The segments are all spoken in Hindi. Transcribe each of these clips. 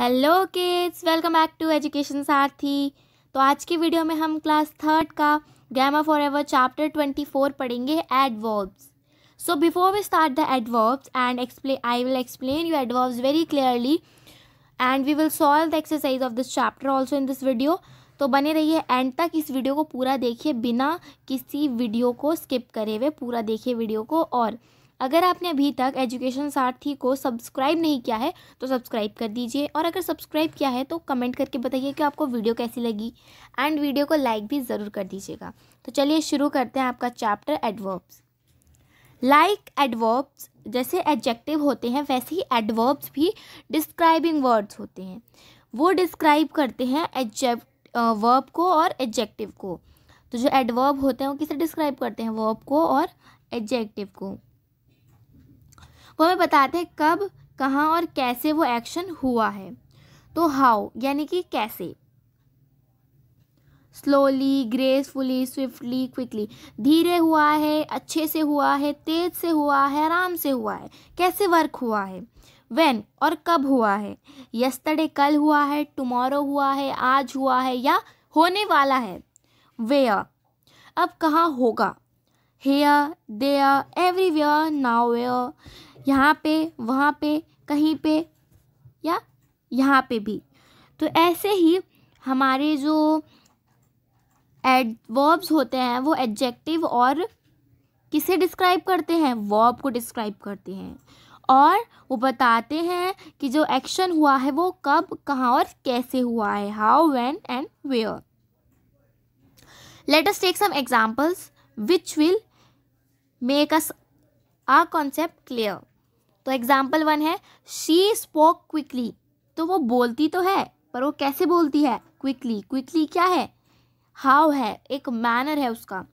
Hello kids welcome back to education Sarthi तो आज की वीडियो में हम क्लास थर्ड का grammar for ever chapter twenty four पढ़ेंगे adverbs so before we start the adverbs and explain I will explain you adverbs very clearly and we will solve the exercise of this chapter also in this video तो बने रहिए एंड तक इस वीडियो को पूरा देखिए बिना किसी वीडियो को स्किप करे हुए पूरा देखिए वीडियो को और अगर आपने अभी तक एजुकेशन सारथी को सब्सक्राइब नहीं किया है तो सब्सक्राइब कर दीजिए और अगर सब्सक्राइब किया है तो कमेंट करके बताइए कि आपको वीडियो कैसी लगी एंड वीडियो को लाइक भी ज़रूर कर दीजिएगा तो चलिए शुरू करते हैं आपका चैप्टर एडवर्ब्स लाइक एडवर्ब्स जैसे एडजेक्टिव होते हैं वैसे ही एडवर्ब्स भी डिस्क्राइबिंग वर्ड्स होते हैं वो डिस्क्राइब करते हैं वर्ब को और एडजेक्टिव को तो जो एडवर्ब होते हैं वो किसे डिस्क्राइब करते हैं वर्ब को और एडजेक्टिव को वो हमें बताते हैं कब कहाँ और कैसे वो एक्शन हुआ है तो हाउ यानी कि कैसे स्लोली ग्रेसफुली स्विफ्टली क्विकली धीरे हुआ है अच्छे से हुआ है तेज से हुआ है आराम से हुआ है कैसे वर्क हुआ है वेन और कब हुआ है यस्टरडे कल हुआ है टुमारो हुआ है आज हुआ है या होने वाला है वेयर अब कहाँ होगा here there everywhere now where यहाँ पे वहाँ पे कहीं पे या यहाँ पे भी तो ऐसे ही हमारे जो एडवर्ब्स होते हैं वो एडजेक्टिव और किसे डिस्क्राइब करते हैं वर्ब को डिस्क्राइब करते हैं और वो बताते हैं कि जो एक्शन हुआ है वो कब कहाँ और कैसे हुआ है how when and where let us take some examples which will make us a concept clear तो एग्जाम्पल वन है शी स्पोक क्विकली तो वो बोलती तो है पर वो कैसे बोलती है क्विकली क्विकली क्या है हाउ है एक मैनर है उसका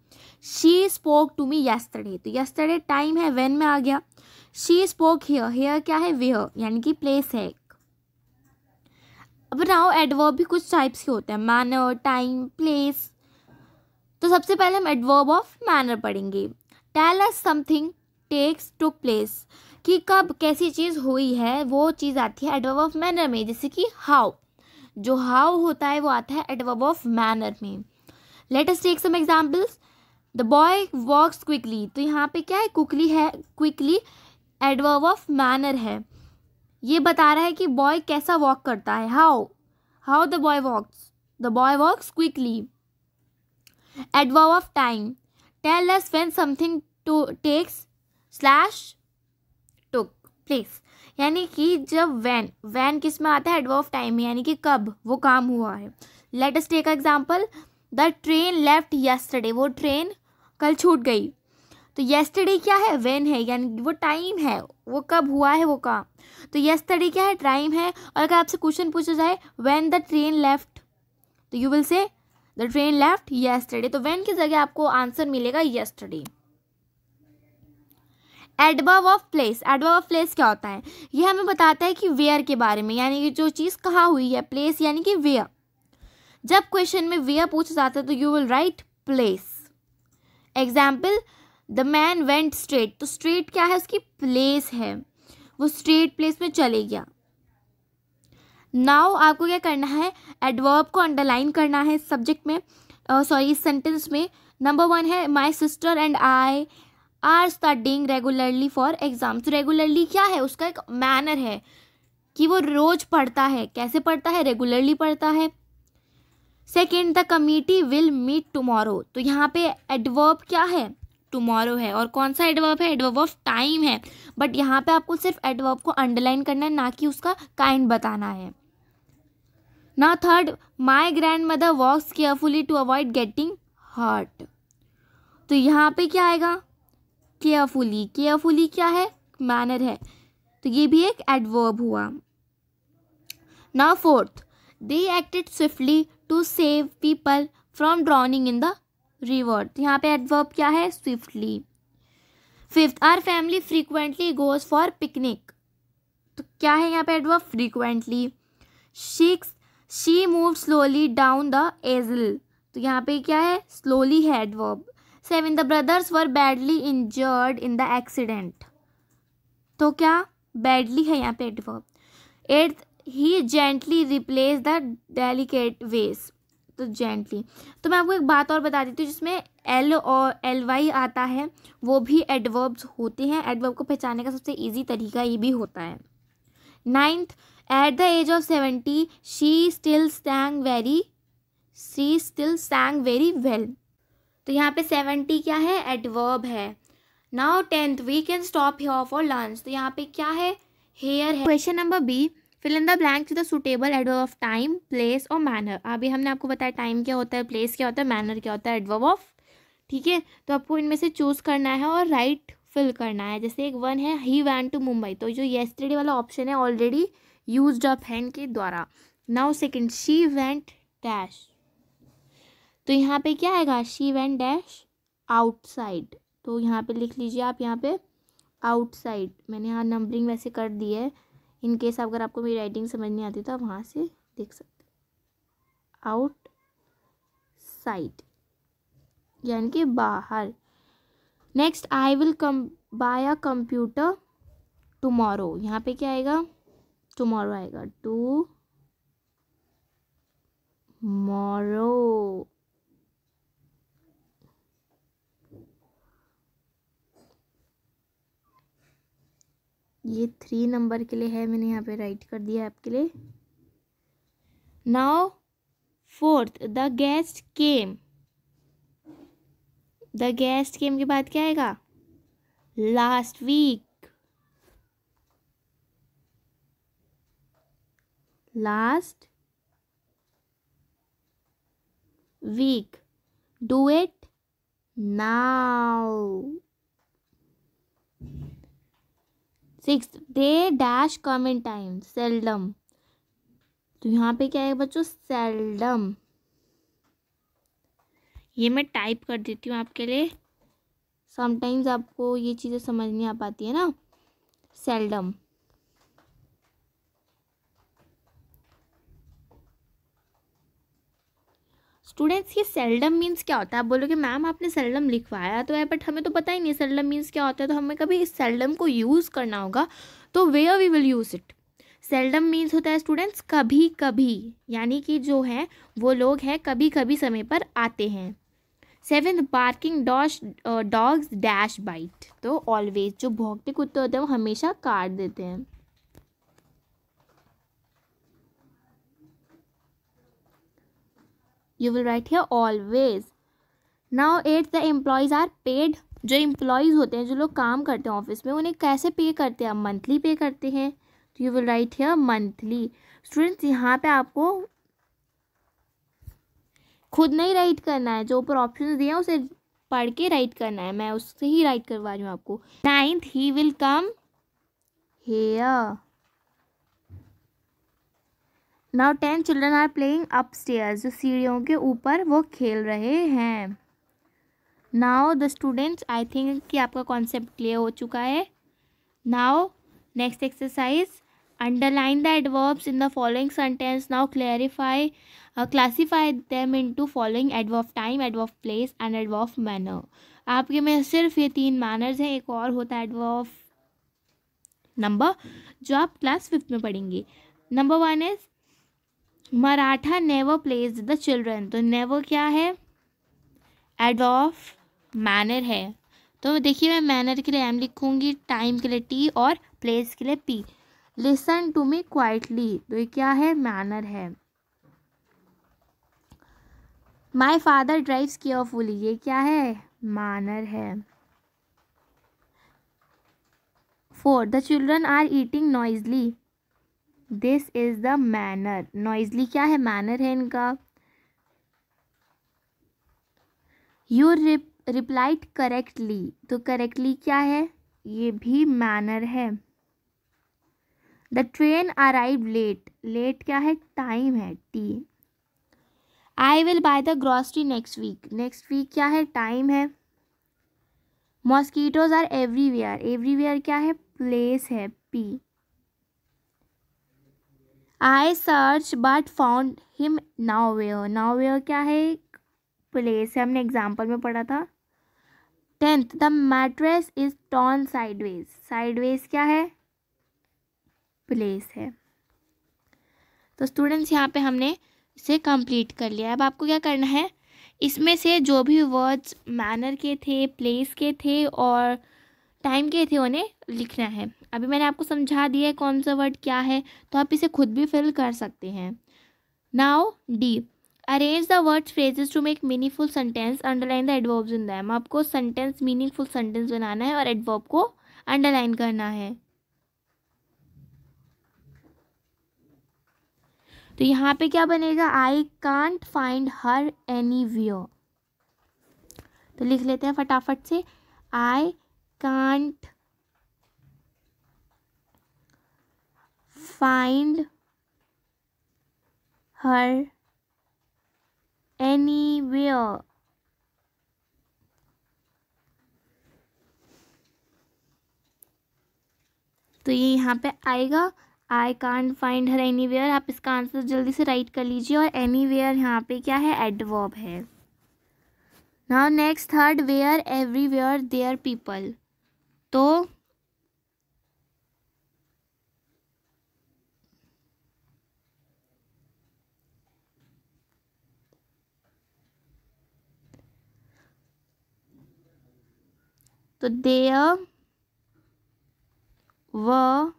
she spoke to me yesterday तो यस्टरडे टाइम है वेन में आ गया शी स्पोक हेयर हेयर क्या है वेयर यानी कि प्लेस है अब नाउ एडवर्ब भी कुछ टाइप्स के होते हैं मैनर टाइम प्लेस तो सबसे पहले हम एडवर्ब ऑफ मैनर पढ़ेंगे tell us something takes to place कि कब कैसी चीज़ हुई है वो चीज़ आती है एडवर्ब ऑफ मैनर में जैसे कि हाउ जो हाउ होता है वो आता है एडवर्ब ऑफ मैनर में let us take some examples the boy walks quickly तो यहाँ पे क्या है क्विकली है क्विकली एडवर्ब ऑफ मैनर है ये बता रहा है कि बॉय कैसा वॉक करता है how how the boy walks the boy walks quickly adverb of time tell us when something to takes slash place यानी कि जब वैन वैन किस में आता है एडवर्फ टाइम में यानी कि कब वो काम हुआ है let us take example the train left yesterday वो ट्रेन कल छूट गई तो यस्टरडे क्या है वैन है यानी वो टाइम है वो कब हुआ है वो काम तो यस्टरडे क्या है टाइम है और अगर आपसे क्वेश्चन पूछा जाए वैन द ट्रेन लेफ्ट तो you will say the train left yesterday तो वैन की जगह आपको आंसर मिलेगा yesterday adverb of place adverb of place क्या होता है ये हमें बताता है कि वेयर के बारे में यानी कि जो चीज़ कहाँ हुई है प्लेस यानी कि वेयर जब क्वेश्चन में वेयर पूछा जाता है तो you will write place example the man went straight तो स्ट्रेट क्या है उसकी प्लेस है वो स्ट्रेट प्लेस में चले गया नाउ आपको क्या करना है एडवर्ब को अंडरलाइन करना है सब्जेक्ट में सॉरी uh, सेंटेंस में नंबर वन है my sister and I are studying regularly for exams regularly क्या है उसका एक मैनर है कि वो रोज़ पढ़ता है कैसे पढ़ता है रेगुलरली पढ़ता है second the committee will meet tomorrow तो यहाँ पे एडवर्ब क्या है टुमारो है और कौन सा एडवर्ब है एडवर्ब ऑफ टाइम है बट यहाँ पे आपको सिर्फ एडवर्ब को अंडरलाइन करना है ना कि उसका काइंड बताना है ना third my grandmother walks carefully to avoid getting hurt तो यहाँ पे क्या आएगा केयरफुली केयरफुली क्या है मैनर है तो ये भी एक एडवर्ब हुआ ना fourth they acted swiftly to save people from drowning in the river तो यहाँ पे एडवर्ब क्या है swiftly fifth our family frequently goes for picnic तो क्या है यहाँ पे adverb frequently six she move slowly down the aisle तो यहाँ पे क्या है स्लोली है adverb seven the brothers were badly injured in the accident तो क्या बैडली है यहाँ पे adverb eighth he gently replace the delicate vase तो जेंटली तो मैं आपको एक बात और बता देती हूँ जिसमें एल और एल वाई आता है वो भी एडवर्ब्स होते हैं एडवर्ब को पहचानने का सबसे ईजी तरीका ये भी होता है ninth at the age of seventy she still sang very she still sang very well तो यहाँ पे सेवेंटी क्या है एडवर्ब है now tenth we can stop here for lunch तो यहाँ पे क्या है हेयर है question number B fill in the blank to the suitable adverb of time place और मैनर अभी हमने आपको बताया टाइम क्या होता है प्लेस क्या होता है मैनर क्या होता है एडवर्ब ऑफ ठीक है तो आपको इनमें से चूज़ करना है और राइट right फिल करना है जैसे एक वन है ही वैन टू मुंबई तो जो येस्टरडे वाला ऑप्शन है ऑलरेडी यूज अप है के द्वारा now second she went dash तो यहाँ पे क्या आएगा शी वैन डैश आउटसाइड तो यहाँ पे लिख लीजिए आप यहाँ पे आउटसाइड मैंने यहाँ नंबरिंग वैसे कर दी है इन केस अगर आपको मेरी राइटिंग समझ नहीं आती तो आप वहाँ से देख सकते आउट साइड यानी कि बाहर next I will come by a computer tomorrow यहाँ पे क्या आएगा टमोरो आएगा टू ये थ्री नंबर के लिए है मैंने यहाँ पे राइट कर दिया आपके लिए now fourth the guest came the guest came के बाद क्या आएगा last week last week do it now six they dash come in time seldom तो यहाँ पे क्या है बच्चों सेल्डम ये मैं टाइप कर देती हूँ आपके लिए समटाइम्स आपको ये चीज़ें समझ नहीं आ पाती है ना सेल्डम स्टूडेंट्स ये सेल्डम मीन्स क्या होता है आप बोलोगे मैम आपने सेल्डम लिखवाया तो है बट हमें तो पता ही नहीं सेल्डम मीन्स क्या होता है तो हमें कभी इस सेल्डम को यूज़ करना होगा तो वे we will use it seldom means होता है स्टूडेंट्स कभी कभी यानी कि जो है वो लोग हैं कभी कभी समय पर आते हैं seventh barking dash dogs dash bite तो ऑलवेज जो भौंकते कुत्ते होते हैं वो हमेशा काट देते हैं you will write here always now eight the employees are paid जो एम्प्लॉयज़ होते हैं जो लोग काम करते हैं ऑफिस में उन्हें कैसे पे करते हैं मंथली पे करते हैं तो you will write here monthly students यहाँ पे आपको खुद नहीं राइट करना है जो ऊपर ऑप्शन दिए हैं उसे पढ़ के राइट करना है मैं उससे ही राइट करवा रही हूँ आपको ninth he will come here now ten children are playing upstairs जो सीढ़ियों के ऊपर वो खेल रहे हैं नाओ द स्टूडेंट्स आई थिंक कि आपका कॉन्सेप्ट क्लियर हो चुका है now next exercise underline the adverbs in the following sentence now clarify classify them to following adverb time adverb place and adverb manner आपके में सिर्फ ये तीन मैनर्स हैं एक और होता है एडवर्फ नंबर जो आप क्लास फिफ्थ में पढ़ेंगे नंबर वन इज़ मराठा नेवर प्लेज द चिल्ड्रन तो नेवर क्या है एडॉफ मैनर है तो देखिए मैं मैनर के लिए एम लिखूंगी टाइम के लिए टी और प्लेस के लिए P listen to me quietly तो ये क्या है मैनर है माई फादर ड्राइव्स केयरफुली ये क्या है मैनर है four the children are eating noisily this is the manner noisily क्या है मैनर है इनका यू रिप्लाइड करेक्टली तो करेक्टली क्या है ये भी मैनर है the train arrive late late क्या है टाइम है T I will buy the grocery next week next week क्या है टाइम है मॉस्कीटोज़ आर एवरीवेयर एवरीवेयर क्या है प्लेस है P I search but found him now way now क्या है प्लेस है हमने एग्जाम्पल में पढ़ा था tenth the mattress is torn sideways sideways क्या है प्लेस है तो स्टूडेंट्स यहाँ पे हमने इसे कंप्लीट कर लिया अब आपको क्या करना है इसमें से जो भी वर्ड्स मैनर के थे प्लेस के थे और टाइम के थे उन्हें लिखना है अभी मैंने आपको समझा दिया है कौन सा वर्ड क्या है तो आप इसे खुद भी फिल कर सकते हैं now D arrange the word phrases to make meaningful sentence underline the adverbs in them आपको सेंटेंस मीनिंगफुल सेंटेंस बनाना है और एडवर्ब को अंडरलाइन करना है तो यहाँ पे क्या बनेगा I can't find her any तो लिख लेते हैं फटाफट से I can't find her anywhere. तो ये यहाँ पे आएगा I can't find her anywhere आप इसका आंसर जल्दी से राइट कर लीजिए और एनी वेयर यहाँ पे क्या है एडवर्ब है now next third where everywhere there people तो तो दे व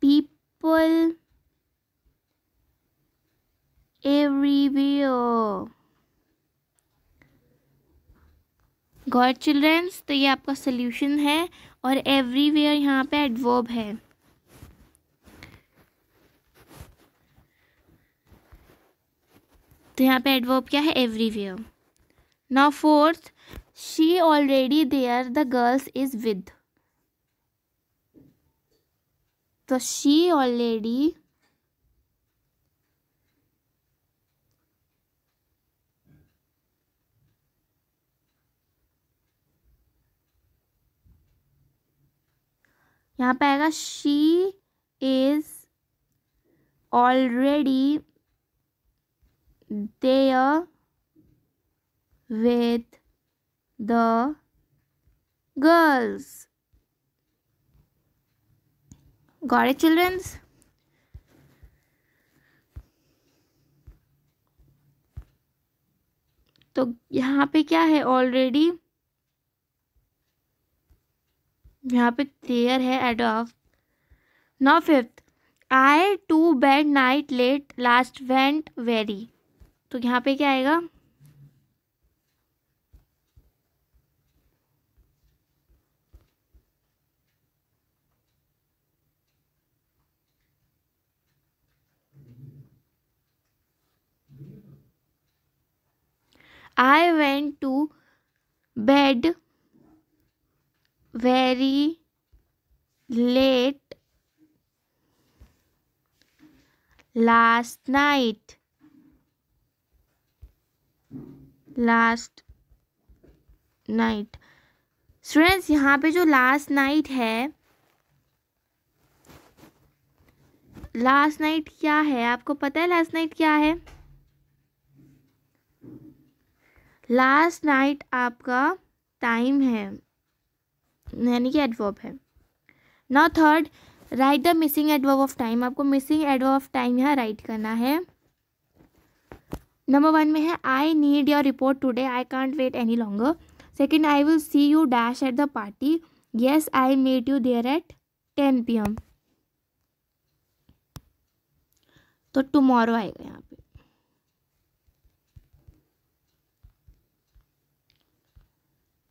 पीपल एवरीवेयर गॉड चिल्ड्रेंस तो ये आपका सोल्यूशन है और एवरीवेयर यहाँ पे एडवर्ब है तो यहाँ पे एडवर्ब क्या है everywhere now fourth she already there the girls is with तो शी ऑलरेडी यहाँ पे आएगा she is already there with the girls. Got it, children? तो यहाँ पे क्या है ऑलरेडी यहाँ पे देयर है add of now fifth I to bed night late last went very तो यहाँ पे क्या आएगा I went to bed very late last night last night students यहाँ पे जो लास्ट नाइट है लास्ट नाइट क्या है आपको पता है लास्ट नाइट क्या है लास्ट नाइट आपका टाइम है यानी कि एडवर्ब है now third write the missing adverb of time आपको मिसिंग एडवर्ब ऑफ टाइम यहाँ राइट करना है नंबर वन में है I need your report today I can't wait any longer second I will see you dash at the party yes I met you there at ten P M तो टुमारो आएगा यहाँ पे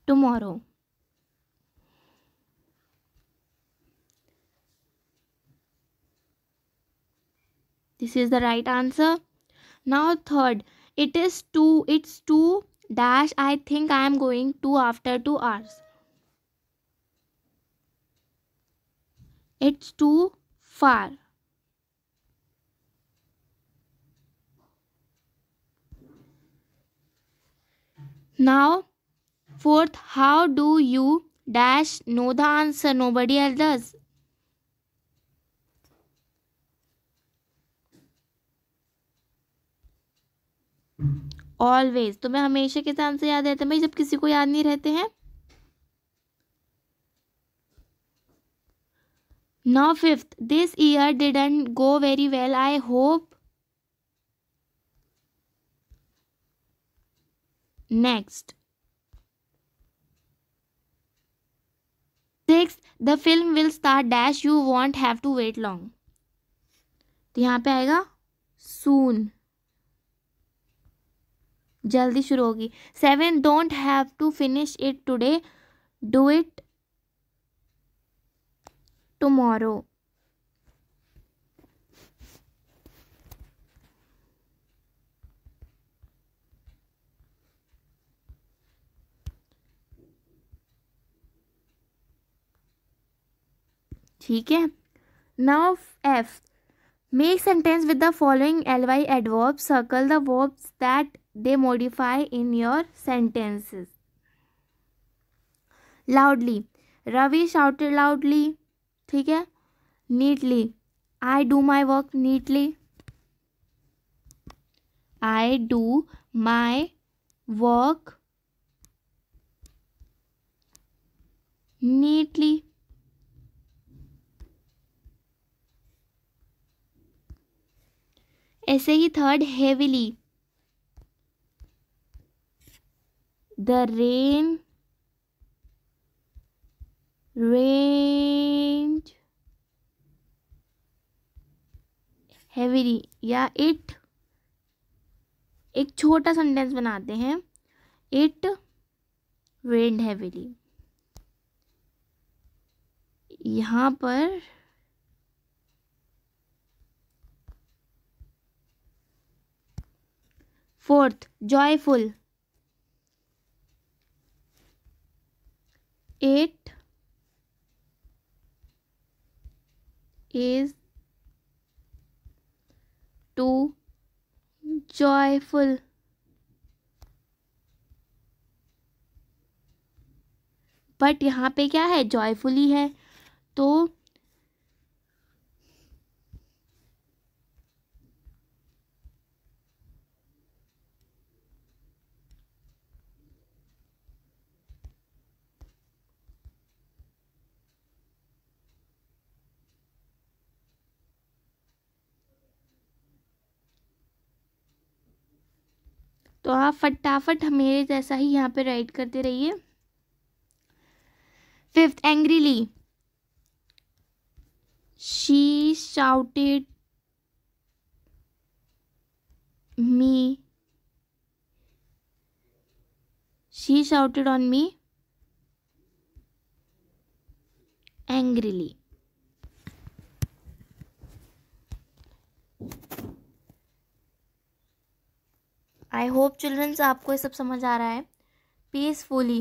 tomorrow this is the right answer now third it is 2 it's 2 dash i think i am going 2 after 2 hours it's too far now fourth how do you dash know the answer nobody else does always तुम्हें तो हमेशा कैसे आंसर याद रहते हैं भाई जब किसी को याद नहीं रहते हैं now fifth this year didn't go very well I hope next six the film will start dash you won't have to wait long तो यहाँ पे आएगा सून जल्दी शुरू होगी seven don't have to finish it today do it tomorrow ठीक है now F make sentence with the following L Y adverb circle the verbs that they modify in your sentences. Loudly. Ravi shouted loudly. ठीक है Neatly. I do my work neatly. I do my work neatly. ऐसे ही third heavily the rain rained heavily या it एक छोटा सेंटेंस बनाते हैं इट रेंड हैवीली यहाँ पर fourth joyful it is too joyful but यहाँ पे क्या है जॉयफुली है तो तो आप फटाफट मेरे जैसा ही यहाँ पे राइट करते रहिए fifth angrily she shouted me she shouted on me angrily I hope childrens आपको ये सब समझ आ रहा है peacefully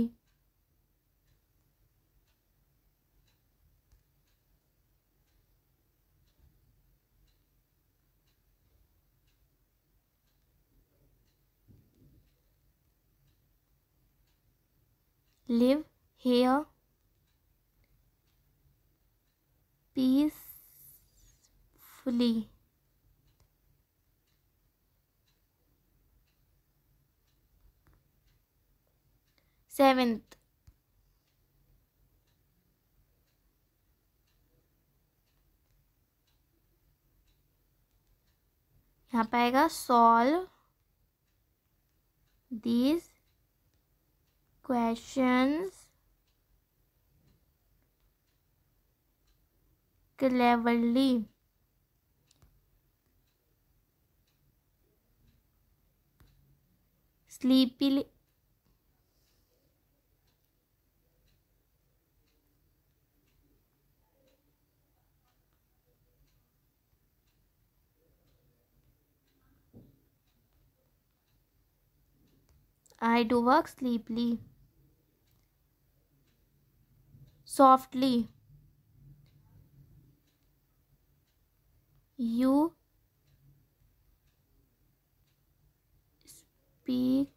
live here peacefully seventh यहाँ पे आएगा solve these questions cleverly sleepily I do work sleepily, softly. You speak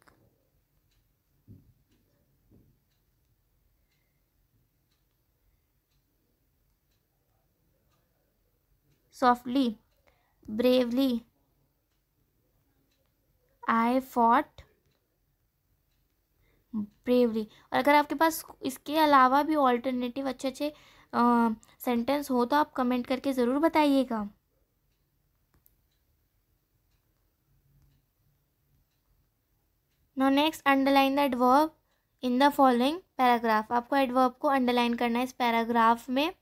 softly, bravely. I fought bravery और अगर आपके पास इसके अलावा भी ऑल्टरनेटिव अच्छे अच्छे सेंटेंस हो तो आप कमेंट करके ज़रूर बताइएगा now next underline the adverb in the following paragraph आपको एडवर्ब को अंडरलाइन करना है इस पैराग्राफ में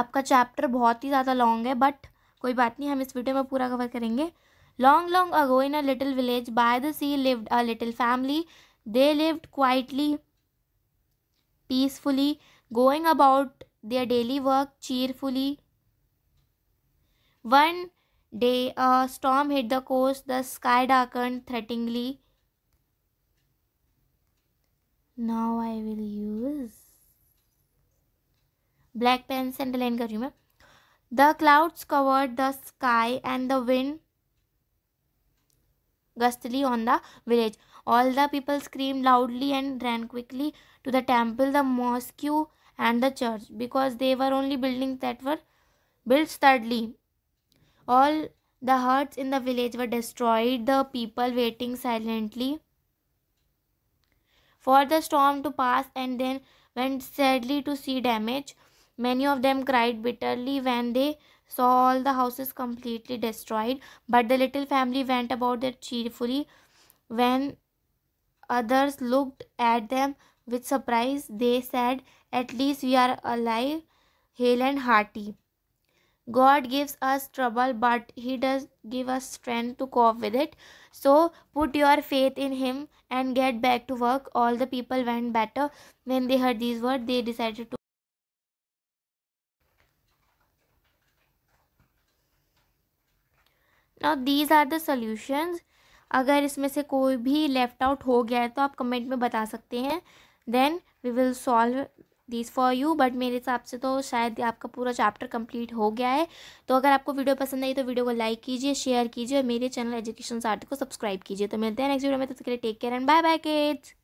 आपका चैप्टर बहुत ही ज़्यादा लॉन्ग है बट कोई बात नहीं हम इस वीडियो में पूरा कवर करेंगे Long, long ago, in a little village by the sea, lived a little family. They lived quietly, peacefully, going about their daily work cheerfully. One day, a storm hit the coast, the sky darkened threateningly. Now I will use black pens and line The clouds covered the sky and the wind gustily on the village. All the people screamed loudly and ran quickly to the temple, the mosque, and the church because they were only buildings that were built sturdily. All the huts in the village were destroyed, the people waiting silently for the storm to pass and then went sadly to see damage. Many of them cried bitterly when they so all the houses completely destroyed. But the little family went about it cheerfully. When others looked at them with surprise, they said, At least we are alive, hale and hearty. God gives us trouble, but He does give us strength to cope with it. So put your faith in Him and get back to work. All the people went better. When they heard these words, they decided to. और दीज आर द सोल्यूशंस अगर इसमें से कोई भी लेफ्ट आउट हो गया है तो आप कमेंट में बता सकते हैं then we will solve this for you but मेरे हिसाब से तो शायद आपका पूरा चैप्टर कंप्लीट हो गया है तो अगर आपको वीडियो पसंद आई तो वीडियो को लाइक कीजिए शेयर कीजिए और मेरे चैनल एजुकेशन आर्ट को सब्सक्राइब कीजिए तो मिलते हैं नेक्स्ट वीडियो में तो इसके लिए take care and bye bye kids